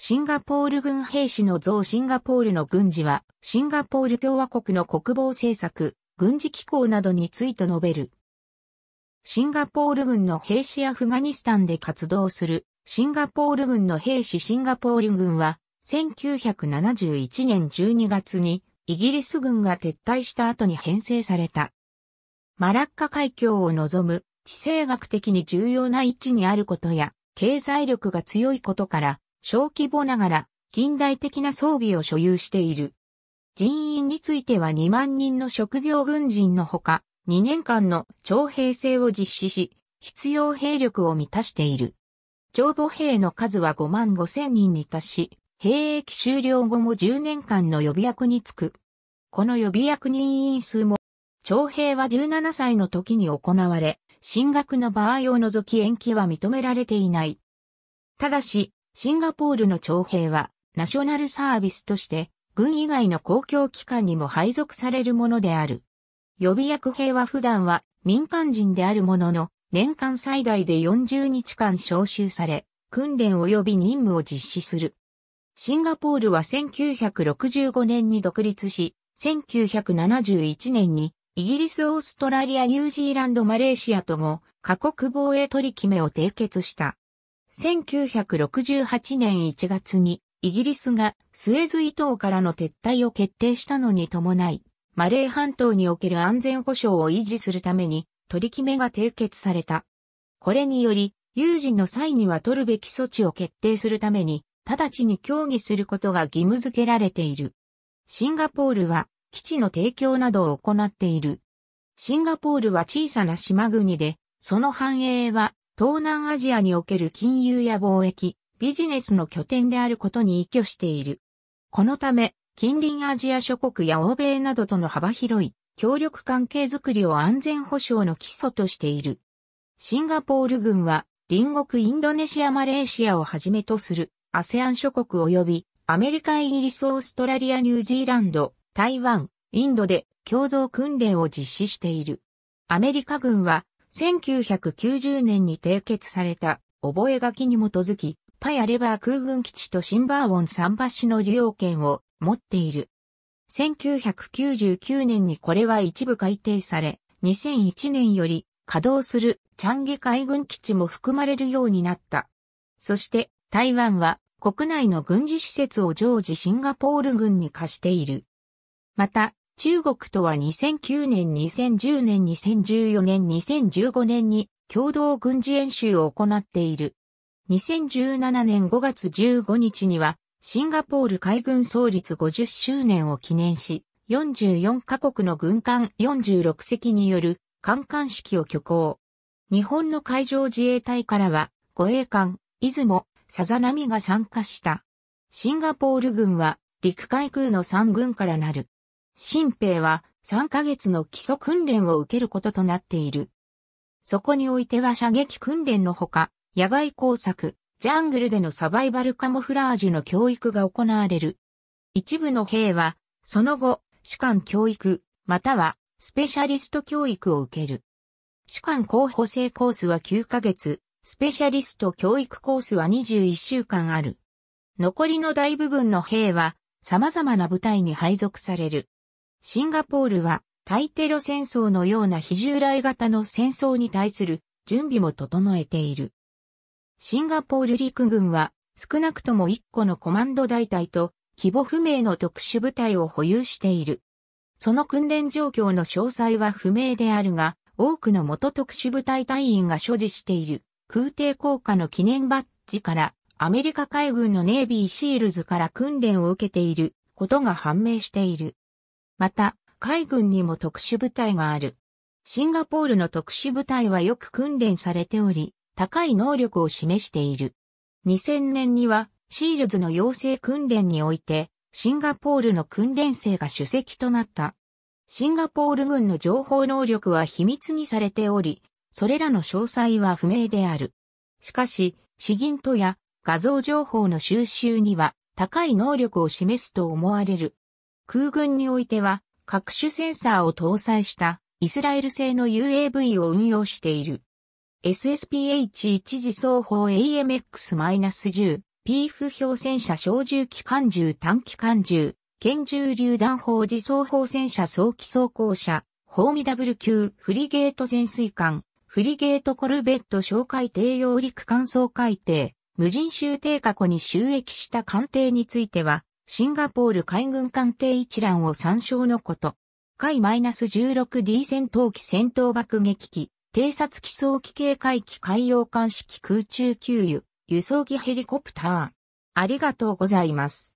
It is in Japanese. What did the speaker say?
シンガポール軍兵士の像シンガポールの軍事は、シンガポール共和国の国防政策、軍事機構などについて述べる。シンガポール軍の兵士アフガニスタンで活動する、シンガポール軍の兵士シンガポール軍は、1971年12月に、イギリス軍が撤退した後に編成された。マラッカ海峡を望む地政学的に重要な位置にあることや、経済力が強いことから、小規模ながら近代的な装備を所有している。人員については2万人の職業軍人のほか、2年間の徴兵制を実施し、必要兵力を満たしている。徴簿兵の数は5万5千人に達し、兵役終了後も10年間の予備役につく。この予備役人員数も、徴兵は17歳の時に行われ、進学の場合を除き延期は認められていない。ただし、シンガポールの徴兵は、ナショナルサービスとして、軍以外の公共機関にも配属されるものである。予備役兵は普段は民間人であるものの、年間最大で40日間招集され、訓練及び任務を実施する。シンガポールは1965年に独立し、1971年にイギリス、オーストラリア、ニュージーランド、マレーシアとも、過国防衛取り決めを締結した。1968年1月にイギリスがスエズ伊東からの撤退を決定したのに伴い、マレー半島における安全保障を維持するために取り決めが締結された。これにより、有事の際には取るべき措置を決定するために、直ちに協議することが義務付けられている。シンガポールは基地の提供などを行っている。シンガポールは小さな島国で、その繁栄は東南アジアにおける金融や貿易、ビジネスの拠点であることに依拠している。このため、近隣アジア諸国や欧米などとの幅広い協力関係づくりを安全保障の基礎としている。シンガポール軍は、隣国インドネシア・マレーシアをはじめとする ASEAN 諸国及びアメリカ・イギリス・オーストラリア・ニュージーランド、台湾、インドで共同訓練を実施している。アメリカ軍は1990年に締結された覚書に基づき、パヤレバー空軍基地とシンバーウォン桟橋の利用権を持っている。1999年にこれは一部改定され、2001年より稼働するチャンゲ海軍基地も含まれるようになった。そして台湾は国内の軍事施設を常時シンガポール軍に貸している。また、中国とは2009年、2010年、2014年、2015年に共同軍事演習を行っている。2017年5月15日には、シンガポール海軍創立50周年を記念し、44カ国の軍艦46隻による艦艦式を挙行。日本の海上自衛隊からは、護衛艦、出雲、さざ波が参加した。シンガポール軍は、陸海空の3軍からなる新兵は3ヶ月の基礎訓練を受けることとなっている。そこにおいては射撃訓練のほか、野外工作、ジャングルでのサバイバルカモフラージュの教育が行われる。一部の兵は、その後、士官教育、または、スペシャリスト教育を受ける。士官候補生コースは9ヶ月、スペシャリスト教育コースは21週間ある。残りの大部分の兵は、様々な部隊に配属される。シンガポールは対テロ戦争のような非従来型の戦争に対する準備も整えている。シンガポール陸軍は少なくとも1個のコマンド大隊と規模不明の特殊部隊を保有している。その訓練状況の詳細は不明であるが、多くの元特殊部隊隊員が所持している空挺効果の記念バッジからアメリカ海軍のネイビーシールズから訓練を受けていることが判明している。また、海軍にも特殊部隊がある。シンガポールの特殊部隊はよく訓練されており、高い能力を示している。2000年には、シールズの養成訓練において、シンガポールの訓練生が主席となった。シンガポール軍の情報能力は秘密にされており、それらの詳細は不明である。しかし、資銀とや画像情報の収集には高い能力を示すと思われる空軍においては、各種センサーを搭載したイスラエル製の UAV を運用している。SSPH1 次双方 AMX-10、PF 標戦車小銃機関銃短機関銃、拳銃榴弾砲自走砲戦車早期装甲車、ホーミダブル級フリゲート潜水艦、フリゲートコルベット哨海艇揚陸艦総海艇、無人集艇過去に収益した艦艇については、シンガポール海軍艦艇一覧を参照のこと。海 -16D 戦闘機戦闘爆撃機、偵察機装機系戒機海洋艦式空中給油、輸送機ヘリコプター。ありがとうございます。